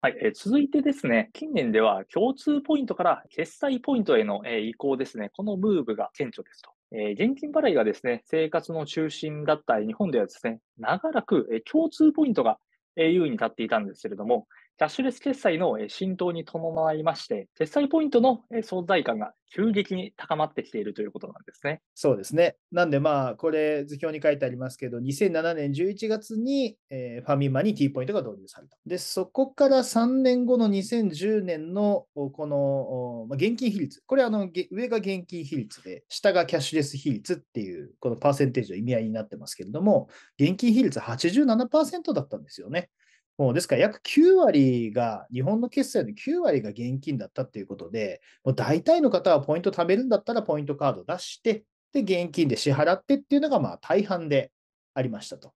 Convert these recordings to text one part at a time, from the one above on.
はい、えー、続いてですね、近年では共通ポイントから決済ポイントへの、えー、移行ですね、このムーブが顕著ですと。えー、現金払いがですね、生活の中心だった日本ではですね、長らく、えー、共通ポイントが優位に立っていたんですけれども、キャッシュレス決済の浸透に伴いまして、決済ポイントの存在感が急激に高まってきているということなんですね。そうですね。なんで、まあ、これ、図表に書いてありますけど、2007年11月に、ファミマに T ポイントが導入された。で、そこから3年後の2010年のこの、現金比率、これあの、上が現金比率で、下がキャッシュレス比率っていう、このパーセンテージの意味合いになってますけれども、現金比率87%だったんですよね。もうですから約9割が、日本の決済の9割が現金だったということで、もう大体の方はポイント貯めるんだったらポイントカード出して、で、現金で支払ってっていうのがまあ大半でありましたと。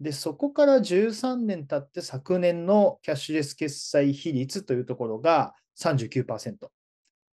で、そこから13年経って昨年のキャッシュレス決済比率というところが39%。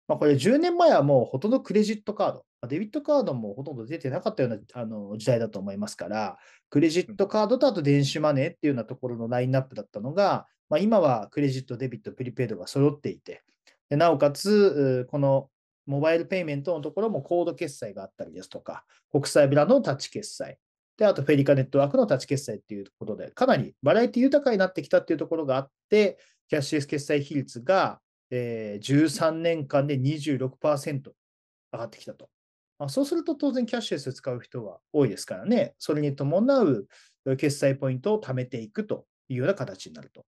まあ、これ10年前はもうほとんどクレジットカード、デビットカードもほとんど出てなかったようなあの時代だと思いますから、クレジットカードとあと電子マネーっていうようなところのラインナップだったのが、まあ、今はクレジット、デビット、プリペイドが揃っていて、でなおかつ、このモバイルペイメントのところもコード決済があったりですとか、国際ブランドのタッチ決済、であとフェリカネットワークのタッチ決済っていうことで、かなりバラエティ豊かになってきたっていうところがあって、キャッシュレス決済比率がえー、13年間で26%上がってきたと。まあ、そうすると当然キャッシュレス使う人は多いですからね、それに伴う決済ポイントを貯めていくというような形になると。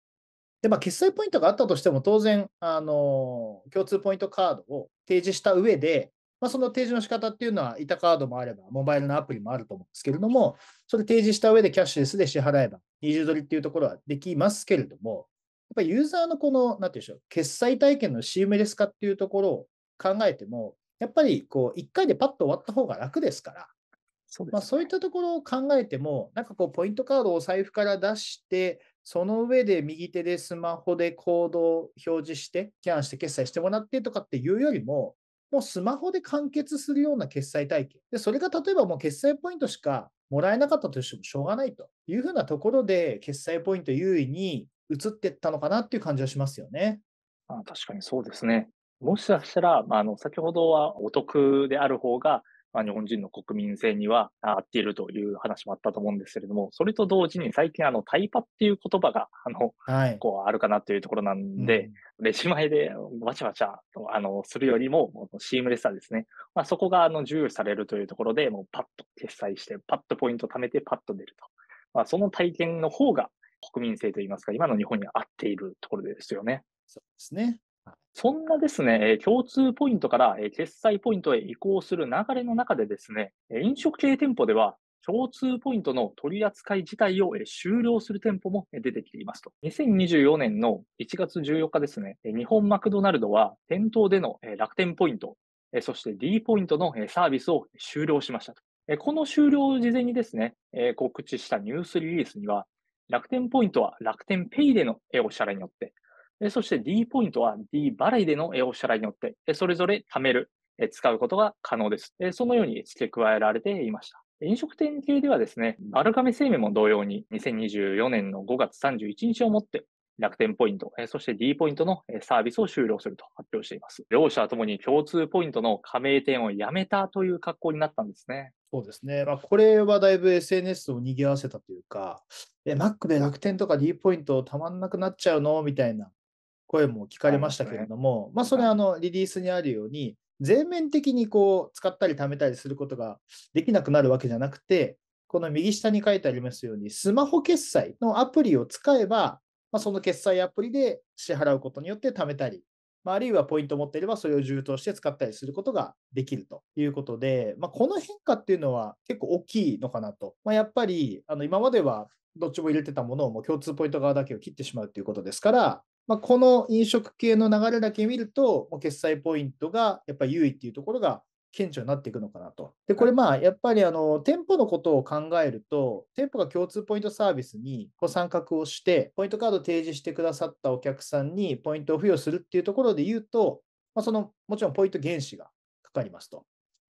で、まあ、決済ポイントがあったとしても、当然、あのー、共通ポイントカードを提示した上で、まあ、その提示の仕方っていうのは、板カードもあれば、モバイルのアプリもあると思うんですけれども、それ提示した上でキャッシュレスで支払えば、20ドルっていうところはできますけれども、ぱりユーザーのこの、なんていうでしょう、決済体験のシームレス化っていうところを考えても、やっぱりこう、1回でパッと終わった方が楽ですから、そう、ね、まあ、そういったところを考えても、なんかこう、ポイントカードをお財布から出して、その上で右手でスマホでコードを表示して、キャンして決済してもらってとかっていうよりも、もうスマホで完結するような決済体験。で、それが例えばもう決済ポイントしかもらえなかったとしてもしょうがないというふうなところで、決済ポイント優位に移ってったのかなっていう感じはしますよね。あ確かにそうですね。もしかしたら、まあ、あの先ほどはお得である方が、まあ、日本人の国民性には合っているという話もあったと思うんですけれども、それと同時に最近、あのタイパっていう言葉があの、はい、こうあるかなというところなんで、うん、レジ前でわちゃわちゃあのするよりも、シームレスさですね、まあ、そこがあの重視されるというところで、もうパッと決済して、パッとポイント貯めて、パッと出ると。まあ、その体験の方が国民性といいますか、今の日本に合っているところですよね。そうですね。そんなですね、共通ポイントから決済ポイントへ移行する流れの中でですね、飲食系店舗では共通ポイントの取り扱い自体を終了する店舗も出てきていますと。2024年の1月14日ですね、日本マクドナルドは店頭での楽天ポイント、そして D ポイントのサービスを終了しましたと。この終了を事前にですね、告知したニュースリリースには、楽天ポイントは楽天ペイでのお支払いによって、そして D ポイントは D 払いでのお支払いによって、それぞれ貯める、使うことが可能です。そのように付け加えられていました。飲食店系ではですね、丸亀生命も同様に2024年の5月31日をもって楽天ポイント、そして D ポイントのサービスを終了すると発表しています。両者ともに共通ポイントの加盟店をやめたという格好になったんですね。そうですね。まあ、これはだいぶ SNS を賑わせたというか、え、Mac で楽天とか D ポイントたまんなくなっちゃうのみたいな声も聞かれましたけれども、ね、まあ、それあの、リリースにあるように、全面的にこう、使ったり貯めたりすることができなくなるわけじゃなくて、この右下に書いてありますように、スマホ決済のアプリを使えば、まあ、その決済アプリで支払うことによって貯めたり、まあ、あるいはポイントを持っていればそれを充当して使ったりすることができるということで、まあ、この変化っていうのは結構大きいのかなと。まあ、やっぱりあの今まではどっちも入れてたものをもう共通ポイント側だけを切ってしまうということですから、まあ、この飲食系の流れだけ見ると、決済ポイントがやっぱ優位っていうところが顕著になっていくのかなと。で、これまあ、やっぱりあの、店舗のことを考えると、店舗が共通ポイントサービスに参画をして、ポイントカードを提示してくださったお客さんにポイントを付与するっていうところで言うと、まあ、その、もちろんポイント原資がかかりますと。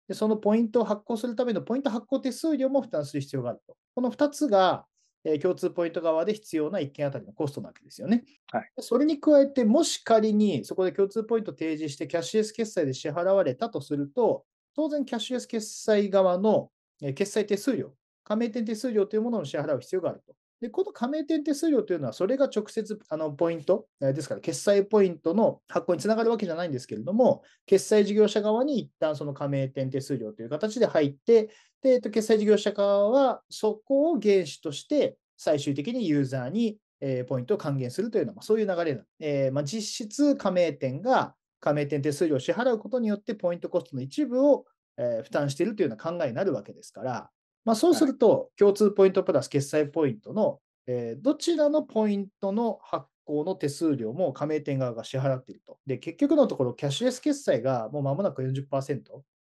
で、そのポイントを発行するためのポイント発行手数料も負担する必要があると。この2つがえ共通ポイント側で必要な1件あたりのコストなわけですよね。はい、それに加えて、もし仮にそこで共通ポイント提示してキャッシュレス決済で支払われたとすると、当然キャッシュレス決済側の決済手数料、加盟店手数料というものの支払う必要があると。で、この加盟店手数料というのは、それが直接あのポイント、えですから決済ポイントの発行につながるわけじゃないんですけれども、決済事業者側に一旦その加盟店手数料という形で入って、でえっと、決済事業者側はそこを原資として最終的にユーザーに、えポイントを還元するというのは、まあ、そういう流れなの、えー、まあ、実質加盟店が加盟店手数料を支払うことによって、ポイントコストの一部を、え負担しているというような考えになるわけですから、まあ、そうすると、共通ポイントプラス決済ポイントの、えー、どちらのポイントの発行の手数料も加盟店側が支払っていると。で、結局のところ、キャッシュレス決済がもう間もなく40%、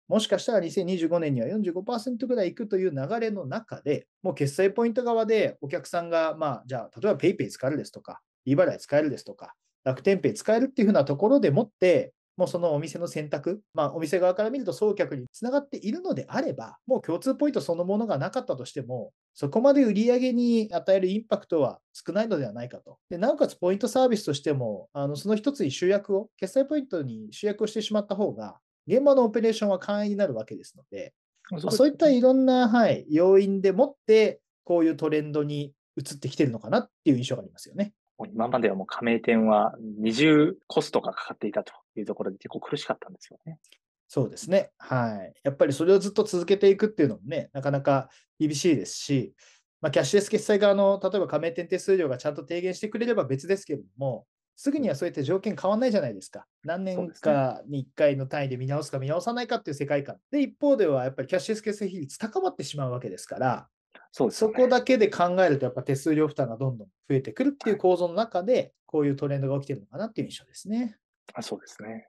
もしかしたら2025年には45%ぐらいいくという流れの中で、もう決済ポイント側でお客さんが、まあ、じゃあ、例えば PayPay 使えるですとか、e 払い使えるですとか、楽天ペイ使えるっていうふうなところでもって、もうそのお店の選択、まあ、お店側から見ると送客につながっているのであれば、もう共通ポイントそのものがなかったとしても、そこまで売り上げに与えるインパクトは少ないのではないかと。でなおかつポイントサービスとしても、あのその一つに集約を、決済ポイントに集約をしてしまった方が、現場のオペレーションは簡易になるわけですので、そうそういったいろんな、はい、要因でもって、こういうトレンドに移ってきてるのかなっていう印象がありますよね。今まではもう加盟店は二重コストがかかっていたというところで結構苦しかったんですよね。そうですね。はい。やっぱりそれをずっと続けていくっていうのもね、なかなか厳しいですし、まあ、キャッシュレス決済側の、例えば加盟店手数料がちゃんと提言してくれれば別ですけれども、すぐにはそうやって条件変わらないじゃないですか。何年かに1回の単位で見直すか見直さないかっていう世界観。で、一方ではやっぱりキャッシュレス決済比率高まってしまうわけですから、そね、そこだけで考えると、やっぱ手数料負担がどんどん増えてくるっていう構造の中で、こういうトレンドが起きてるのかなっていう印象ですね。あ、そうですね。